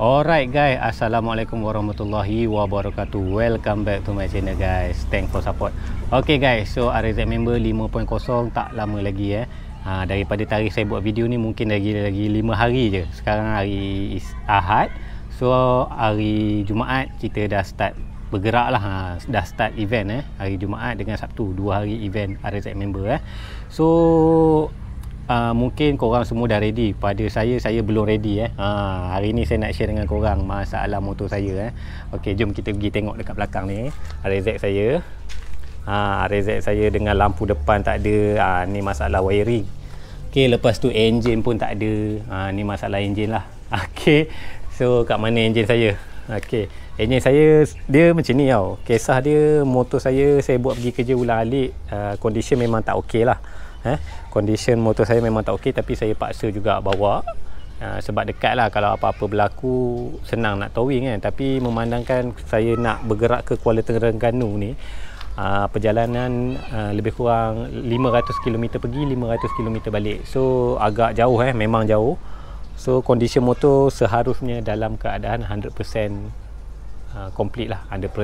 Alright guys, Assalamualaikum warahmatullahi wabarakatuh Welcome back to my channel guys Thank for support Okay guys, so RZ member 5.0 tak lama lagi eh ha, Daripada tarikh saya buat video ni mungkin lagi lagi 5 hari je Sekarang hari is Ahad So hari Jumaat kita dah start bergerak lah ha. Dah start event eh Hari Jumaat dengan Sabtu 2 hari event RZ member eh So uh, mungkin korang semua dah ready pada saya saya belum ready eh ha hari ni saya nak share dengan korang masalah motor saya eh okey jom kita pergi tengok dekat belakang ni RZ saya ah, ha RZ saya dengan lampu depan tak ada ha, ni masalah wiring okey lepas tu engine pun tak ada ha ni masalah enjin lah okey so kat mana engine saya okey engine saya dia macam ni tau. Kisah dia motor saya saya buat pergi kerja ulang-alik, uh, condition memang tak okay lah eh, condition motor saya memang tak okey tapi saya paksa juga bawa uh, sebab dekat lah kalau apa-apa berlaku senang nak towing kan tapi memandangkan saya nak bergerak ke Kuala Terengganu ni Uh, perjalanan uh, lebih kurang 500km pergi 500km balik so agak jauh eh memang jauh so condition motor seharusnya dalam keadaan 100% Ah, complete lah 100% uh,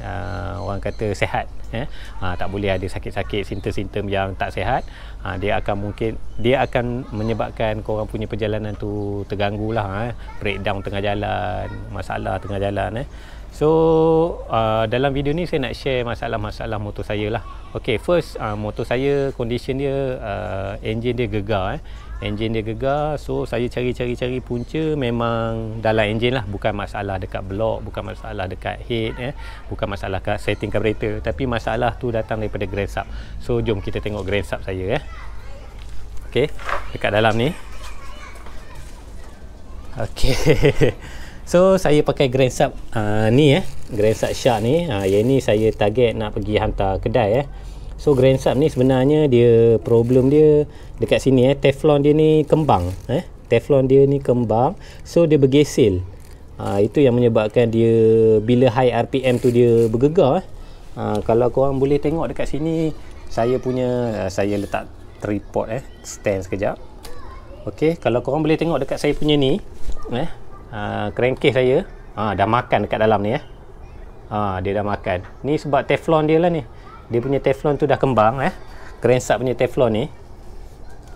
ah, orang kata sehat eh? uh, tak boleh ada sakit-sakit simptom-simptom yang tak sehat uh, dia akan mungkin dia akan menyebabkan korang punya perjalanan tu terganggu lah eh? breakdown tengah jalan masalah tengah jalan eh? so uh, dalam video ni saya nak share masalah-masalah motor saya lah ok first uh, motor saya condition dia uh, engine dia gegar eh? enjin dia gegar so saya cari-cari cari punca memang dalam enjin lah bukan masalah dekat blok bukan masalah dekat head eh bukan masalah kat setting carburetor tapi masalah tu datang daripada grand sub so jom kita tengok grand sub saya eh okey dekat dalam ni okey So saya pakai grand sub uh, ni eh, grand sub Shark ni. Ha uh, yang ni saya target nak pergi hantar kedai eh. So grain sub ni sebenarnya dia problem dia dekat sini eh teflon dia ni kembang eh teflon dia ni kembang so dia bergesil. Ha, itu yang menyebabkan dia bila high RPM tu dia bergegar eh. Ha, kalau korang boleh tengok dekat sini saya punya ha, saya letak tripod eh stand sekejap. Okey kalau korang boleh tengok dekat saya punya ni eh ha, crankcase saya ha, dah makan dekat dalam ni eh. Ha, dia dah makan. Ni sebab teflon dia lah ni dia punya teflon tu dah kembang eh crankshaft punya teflon ni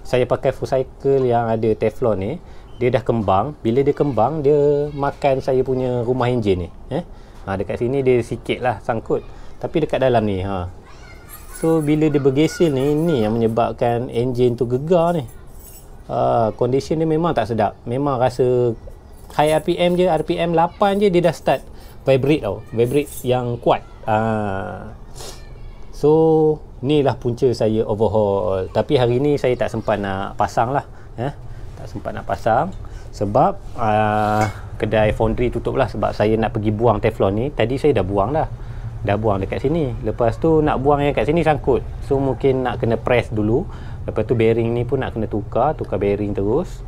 saya pakai full cycle yang ada teflon ni dia dah kembang bila dia kembang dia makan saya punya rumah enjin ni eh ha, dekat sini dia sikit lah sangkut tapi dekat dalam ni ha. so bila dia bergesil ni ni yang menyebabkan enjin tu gegar ni ha, condition dia memang tak sedap memang rasa high RPM je RPM 8 je dia dah start vibrate tau vibrate yang kuat ah So ni lah punca saya overhaul Tapi hari ni saya tak sempat nak pasang lah eh? Tak sempat nak pasang Sebab uh, kedai foundry tutup lah Sebab saya nak pergi buang teflon ni Tadi saya dah buang dah Dah buang dekat sini Lepas tu nak buang yang kat sini sangkut So mungkin nak kena press dulu Lepas tu bearing ni pun nak kena tukar Tukar bearing terus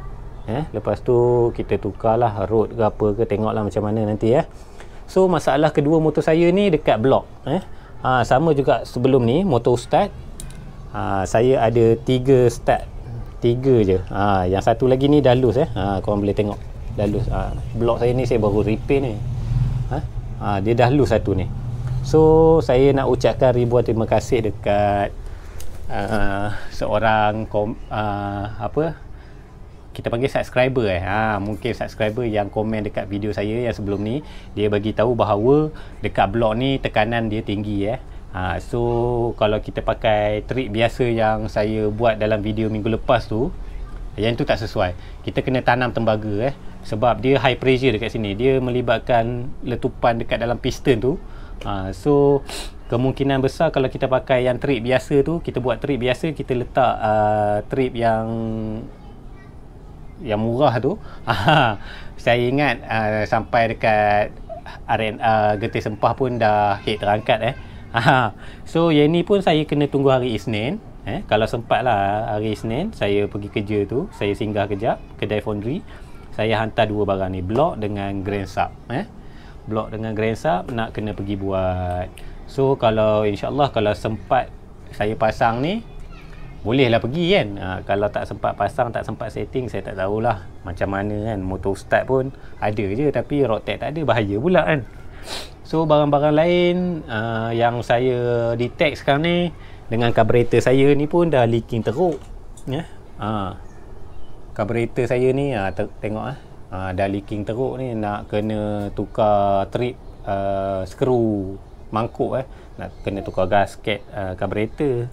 eh? Lepas tu kita tukarlah road ke apa ke Tengoklah macam mana nanti eh? So masalah kedua motor saya ni dekat blok eh? ha, sama juga sebelum ni motor ustaz ha, saya ada tiga start tiga je ha, yang satu lagi ni dah lose eh. ha, korang boleh tengok dah lose ha, blok saya ni saya baru repair ni ha? Ha, dia dah lose satu ni so saya nak ucapkan ribuan terima kasih dekat uh, seorang kom, uh, apa kita panggil subscriber eh. Ha mungkin subscriber yang komen dekat video saya yang sebelum ni dia bagi tahu bahawa dekat blog ni tekanan dia tinggi eh. Ha so kalau kita pakai trik biasa yang saya buat dalam video minggu lepas tu yang tu tak sesuai. Kita kena tanam tembaga eh sebab dia high pressure dekat sini. Dia melibatkan letupan dekat dalam piston tu. Ha so kemungkinan besar kalau kita pakai yang trip biasa tu kita buat trip biasa kita letak uh, trip yang yang murah tu saya ingat uh, sampai dekat RN, uh, ah, getih sempah pun dah hit terangkat eh so yang ni pun saya kena tunggu hari Isnin eh? kalau sempat lah hari Isnin saya pergi kerja tu saya singgah kejap kedai foundry saya hantar dua barang ni blok dengan grand sub eh? blok dengan grand sub nak kena pergi buat so kalau insyaAllah kalau sempat saya pasang ni bolehlah pergi kan uh, kalau tak sempat pasang tak sempat setting saya tak tahulah macam mana kan motor start pun ada je tapi rotate tak ada bahaya pula kan so barang-barang lain uh, yang saya detect sekarang ni dengan carburetor saya ni pun dah leaking teruk ya yeah. carburetor saya ni uh, ter- tengok ah uh, dah leaking teruk ni nak kena tukar trip uh, skru mangkuk eh nak kena tukar gasket uh, carburetor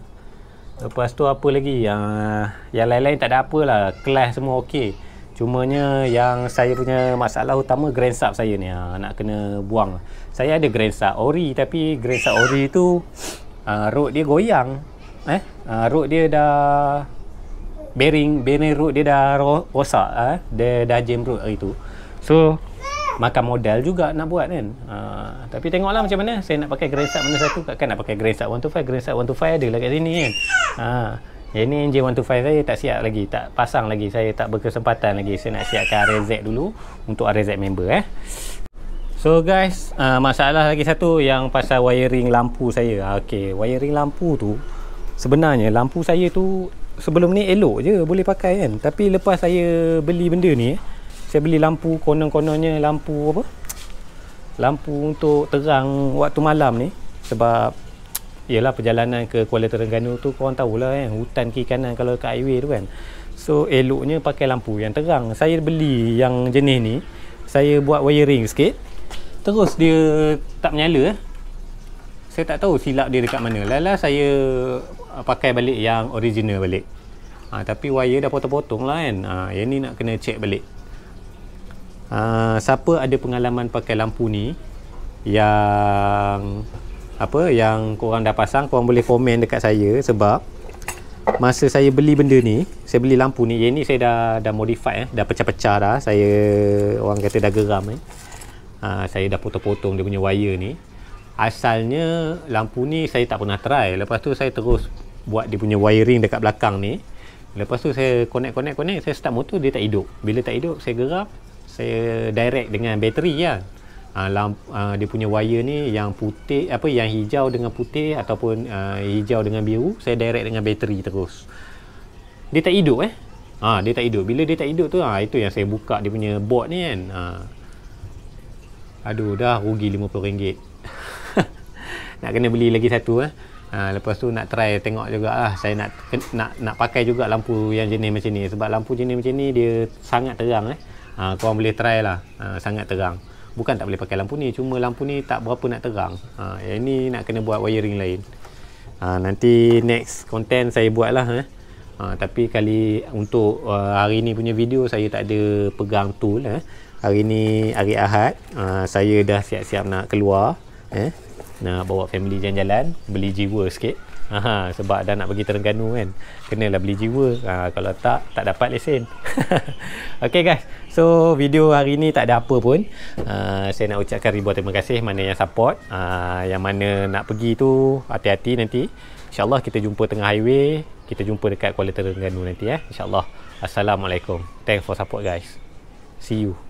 Lepas tu apa lagi yang yang lain-lain tak ada apa lah Kelas semua okey. Cumanya yang saya punya masalah utama grand sub saya ni ha, nak kena buang. Saya ada grand sub ori tapi grand sub ori tu uh, road dia goyang. Eh, uh, road dia dah bearing bearing road dia dah rosak ah, eh. Dia dah jam road lah itu. So makan modal juga nak buat kan uh, tapi tengoklah macam mana saya nak pakai grand mana satu takkan nak pakai grand sat 125 grand sat 125 ada lah kat sini kan ha uh, ini NJ125 saya tak siap lagi tak pasang lagi saya tak berkesempatan lagi saya nak siapkan RZ dulu untuk RZ member eh So guys, uh, masalah lagi satu yang pasal wiring lampu saya. Ah, okey, wiring lampu tu sebenarnya lampu saya tu sebelum ni elok je boleh pakai kan. Tapi lepas saya beli benda ni, saya beli lampu konon-kononnya lampu apa lampu untuk terang waktu malam ni sebab ialah perjalanan ke Kuala Terengganu tu kau korang tahulah kan hutan kiri kanan kalau kat highway tu kan so eloknya pakai lampu yang terang saya beli yang jenis ni saya buat wiring sikit terus dia tak menyala eh. saya tak tahu silap dia dekat mana lala saya uh, pakai balik yang original balik ha, tapi wire dah potong-potong lah kan ha, yang ni nak kena check balik uh, siapa ada pengalaman pakai lampu ni yang apa yang korang dah pasang korang boleh komen dekat saya sebab masa saya beli benda ni saya beli lampu ni yang ni saya dah dah modify eh, dah pecah-pecah dah saya orang kata dah geram eh. Uh, saya dah potong-potong dia punya wire ni asalnya lampu ni saya tak pernah try lepas tu saya terus buat dia punya wiring dekat belakang ni lepas tu saya connect connect connect saya start motor dia tak hidup bila tak hidup saya geram saya direct dengan bateri ya. Uh, lamp, uh, dia punya wire ni yang putih apa yang hijau dengan putih ataupun uh, hijau dengan biru saya direct dengan bateri terus dia tak hidup eh ha, dia tak hidup bila dia tak hidup tu ha, itu yang saya buka dia punya board ni kan ha. aduh dah rugi RM50 nak kena beli lagi satu eh ha, lepas tu nak try tengok juga lah saya nak nak nak pakai juga lampu yang jenis macam ni sebab lampu jenis macam ni dia sangat terang eh ha, korang boleh try lah ha, sangat terang bukan tak boleh pakai lampu ni cuma lampu ni tak berapa nak terang ha, yang ni nak kena buat wiring lain ha, nanti next content saya buat lah eh. ha, tapi kali untuk uh, hari ni punya video saya tak ada pegang tool eh. hari ni hari Ahad uh, saya dah siap-siap nak keluar eh. nak bawa family jalan-jalan beli jiwa sikit Aha, sebab dah nak pergi Terengganu kan kenalah beli jiwa ha, kalau tak tak dapat lesen ok guys so video hari ni tak ada apa pun uh, saya nak ucapkan ribuan terima kasih mana yang support uh, yang mana nak pergi tu hati-hati nanti insyaAllah kita jumpa tengah highway kita jumpa dekat Kuala Terengganu nanti eh. insyaAllah Assalamualaikum thanks for support guys see you